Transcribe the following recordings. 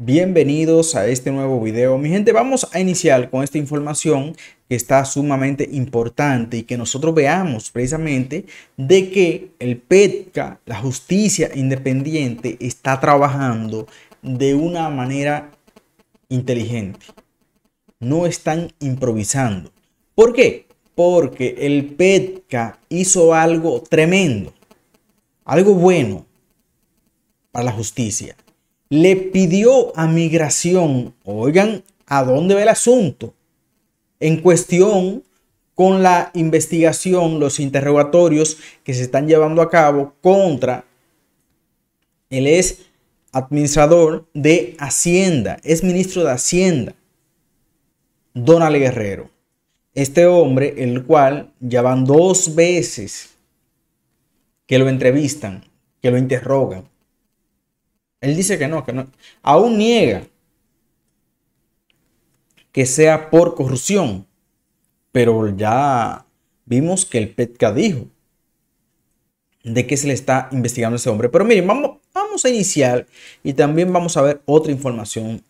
Bienvenidos a este nuevo video. Mi gente, vamos a iniciar con esta información que está sumamente importante y que nosotros veamos precisamente de que el PETCA, la justicia independiente, está trabajando de una manera inteligente. No están improvisando. ¿Por qué? Porque el PETCA hizo algo tremendo, algo bueno para la justicia le pidió a migración, oigan, ¿a dónde va el asunto? En cuestión con la investigación, los interrogatorios que se están llevando a cabo contra el ex administrador de Hacienda, es ministro de Hacienda, Donald Guerrero. Este hombre, el cual ya van dos veces que lo entrevistan, que lo interrogan. Él dice que no, que no. Aún niega que sea por corrupción. Pero ya vimos que el PETCA dijo de que se le está investigando a ese hombre. Pero miren, vamos, vamos a iniciar y también vamos a ver otra información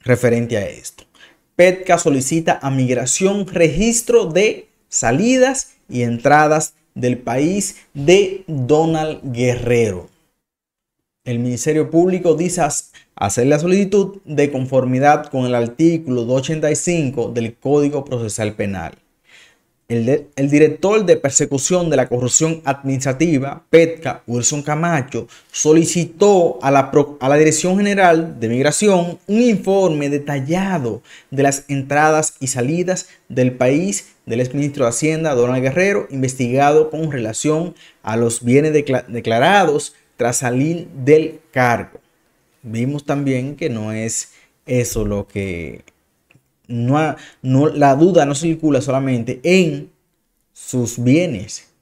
referente a esto. PETCA solicita a migración registro de salidas y entradas del país de Donald Guerrero. El Ministerio Público dice hacer la solicitud de conformidad con el artículo 285 del Código Procesal Penal. El, director de persecución de la corrupción administrativa, Petka Wilson Camacho, solicitó a la, Dirección General de Migración un informe detallado de las entradas y salidas del país del exministro de Hacienda, Donald Guerrero, investigado con relación a los bienes declarados tras salir del cargo. Vimos también que no es eso lo que... No, la duda no circula solamente en sus bienes.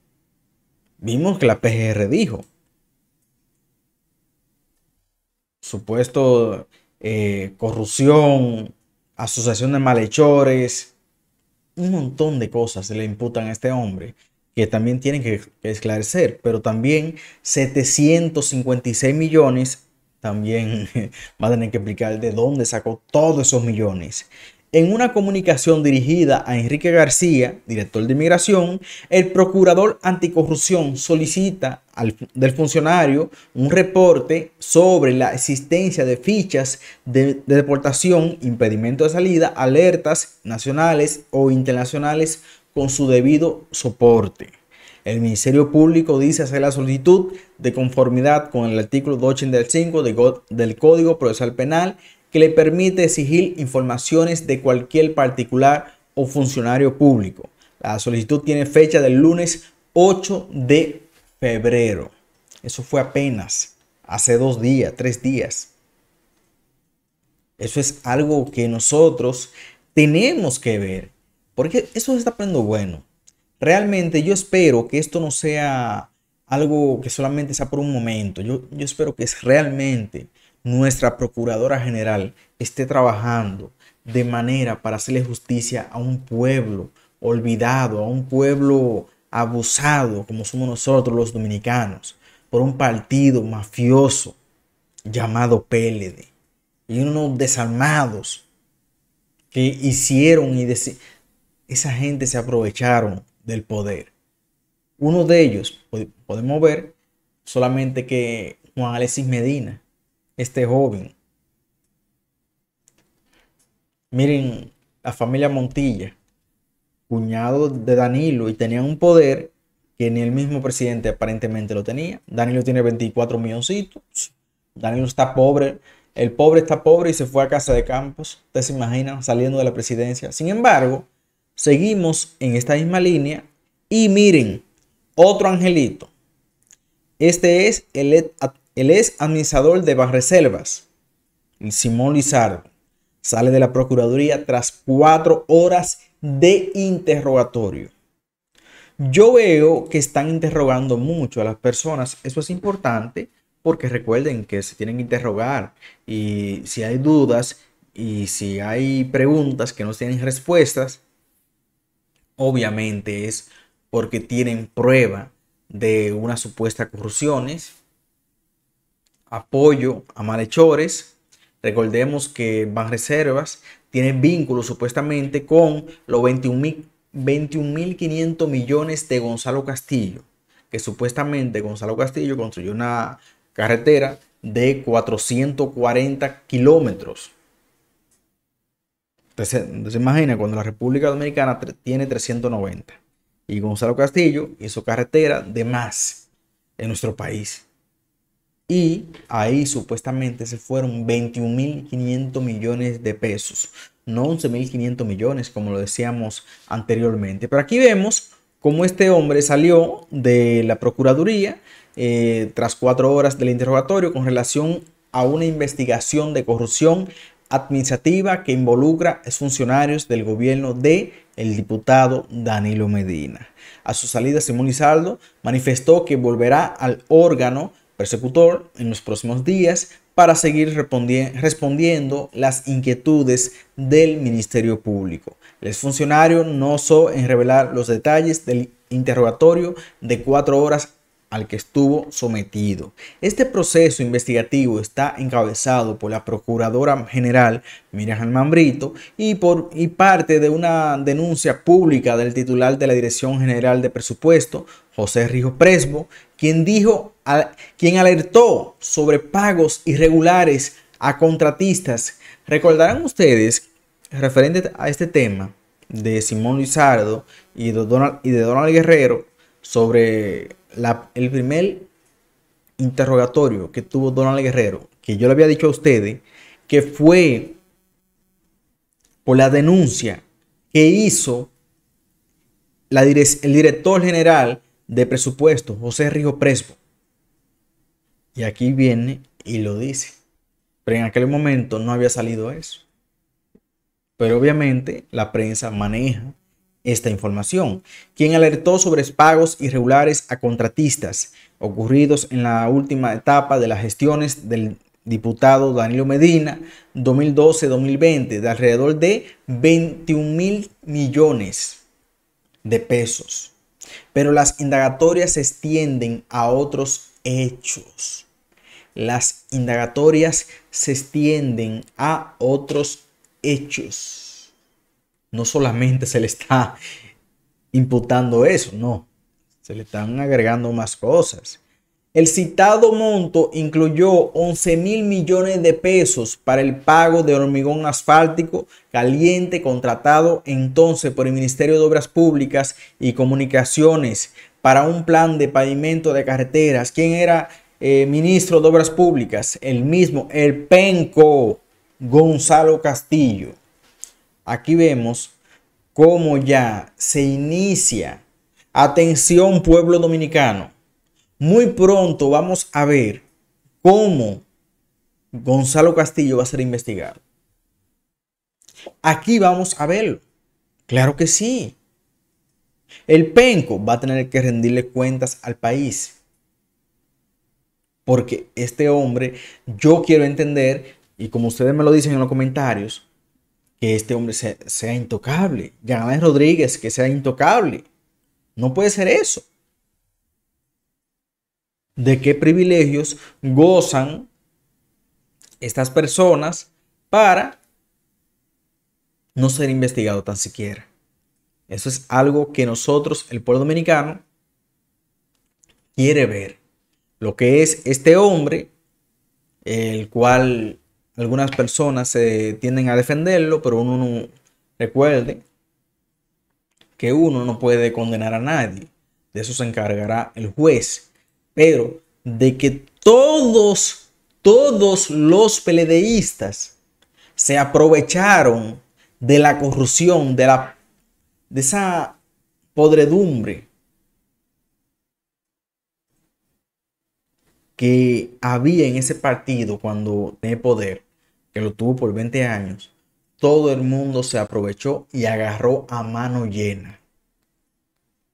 Vimos que la PGR dijo. Supuesto eh, corrupción, asociación de malhechores, un montón de cosas se le imputan a este hombre que también tienen que esclarecer, pero también 756 millones, también van a tener que explicar de dónde sacó todos esos millones. En una comunicación dirigida a Enrique García, director de Inmigración, el procurador anticorrupción solicita del funcionario un reporte sobre la existencia de fichas de deportación, impedimento de salida, alertas nacionales o internacionales con su debido soporte. El Ministerio Público dice hacer la solicitud de conformidad con el artículo 285 del Código Procesal Penal que le permite exigir informaciones de cualquier particular o funcionario público. La solicitud tiene fecha del lunes 8 de febrero. Eso fue apenas hace dos días, tres días. Eso es algo que nosotros tenemos que ver. Porque eso se está poniendo bueno. Realmente yo espero que esto no sea algo que solamente sea por un momento. Yo, espero que es realmente nuestra Procuradora General esté trabajando de manera para hacerle justicia a un pueblo olvidado, a un pueblo abusado como somos nosotros los dominicanos, por un partido mafioso llamado PLD y unos desarmados que hicieron y esa gente se aprovecharon del poder. Uno de ellos, podemos ver solamente que Juan Alexis Medina, este joven. Miren, la familia Montilla, cuñado de Danilo, y tenían un poder que ni el mismo presidente aparentemente lo tenía. Danilo tiene 24 milloncitos. Danilo está pobre. El pobre está pobre y se fue a casa de Campos. Ustedes se imaginan saliendo de la presidencia. Sin embargo, Seguimos en esta misma línea y miren, otro angelito. Este es el, ex administrador de Barreservas, el Simón Lizardo. Sale de la Procuraduría tras cuatro horas de interrogatorio. Yo veo que están interrogando mucho a las personas. Eso es importante porque recuerden que se tienen que interrogar y si hay dudas y si hay preguntas que no tienen respuestas, obviamente es porque tienen prueba de una supuesta corrupciones, apoyo a malhechores. Recordemos que Banreservas tiene vínculos supuestamente con los 21.500 21, millones de Gonzalo Castillo, que supuestamente Gonzalo Castillo construyó una carretera de 440 kilómetros entonces imagina cuando la República Dominicana tiene 390 y Gonzalo Castillo hizo carretera de más en nuestro país. Y ahí supuestamente se fueron 21.500 millones de pesos, no 11.500 millones como lo decíamos anteriormente. Pero aquí vemos cómo este hombre salió de la Procuraduría eh, tras cuatro horas del interrogatorio con relación a una investigación de corrupción administrativa que involucra a funcionarios del gobierno de el diputado Danilo Medina. A su salida, Simón Lizardo manifestó que volverá al órgano persecutor en los próximos días para seguir respondiendo las inquietudes del Ministerio Público. El funcionario no osó en revelar los detalles del interrogatorio de cuatro horas al que estuvo sometido. Este proceso investigativo está encabezado por la Procuradora General Miriam Mambrito y, por, y parte de una denuncia pública del titular de la Dirección General de Presupuesto, José Rijo Presbo, quien, dijo, quien alertó sobre pagos irregulares a contratistas. Recordarán ustedes, referente a este tema de Simón Lizardo y y de Donald Guerrero, sobre el primer interrogatorio que tuvo Donald Guerrero, que yo le había dicho a ustedes, que fue por la denuncia que hizo el director general de presupuesto, José Río Presbo. Y aquí viene y lo dice. Pero en aquel momento no había salido eso. Pero obviamente la prensa maneja esta información, quien alertó sobre pagos irregulares a contratistas ocurridos en la última etapa de las gestiones del diputado Danilo Medina 2012-2020 de alrededor de 21 mil millones de pesos. Pero las indagatorias se extienden a otros hechos. Las indagatorias se extienden a otros hechos no solamente se le está imputando eso, no, se le están agregando más cosas. El citado monto incluyó 11 mil millones de pesos para el pago de hormigón asfáltico caliente contratado entonces por el Ministerio de Obras Públicas y Comunicaciones para un plan de pavimento de carreteras. ¿Quién era eh, ministro de Obras Públicas? El mismo, el Penco Gonzalo Castillo aquí vemos cómo ya se inicia. Atención pueblo dominicano. Muy pronto vamos a ver cómo Gonzalo Castillo va a ser investigado. Aquí vamos a verlo. Claro que sí. El penco va a tener que rendirle cuentas al país. Porque este hombre, yo quiero entender, y como ustedes me lo dicen en los comentarios, que este hombre sea, intocable. Yanael Rodríguez, que sea intocable. No puede ser eso. ¿De qué privilegios gozan estas personas para no ser investigado tan siquiera? Eso es algo que nosotros, el pueblo dominicano, quiere ver. Lo que es este hombre, el cual algunas personas se tienden a defenderlo, pero uno no recuerde que uno no puede condenar a nadie. De eso se encargará el juez. Pero de que todos, todos los peledeístas se aprovecharon de la corrupción, de, la, de esa podredumbre que había en ese partido cuando tenía poder, que lo tuvo por 20 años, todo el mundo se aprovechó y agarró a mano llena.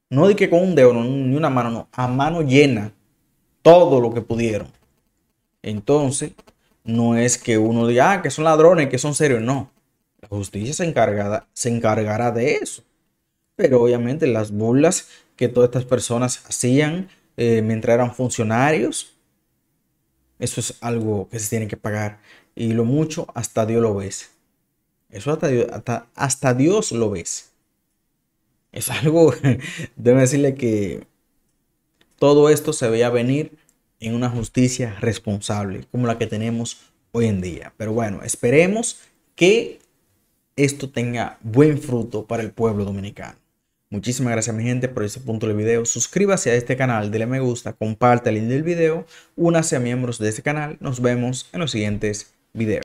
No de que con un dedo, ni una mano, no, a mano llena, todo lo que pudieron. Entonces, no es que uno diga, ah, que son ladrones, que son serios, no. La justicia se, encargada, se encargará de eso. Pero obviamente las burlas que todas estas personas hacían eh, mientras eran funcionarios, eso es algo que se tiene que pagar. Y lo mucho hasta Dios lo ves. Eso hasta Dios, hasta, Dios lo ves. Es algo, debo decirle que todo esto se veía venir en una justicia responsable como la que tenemos hoy en día. Pero bueno, esperemos que esto tenga buen fruto para el pueblo dominicano. Muchísimas gracias mi gente por este punto del video. Suscríbase a este canal, dele me gusta, comparte el link del video, únase a miembros de este canal. Nos vemos en los siguientes videos.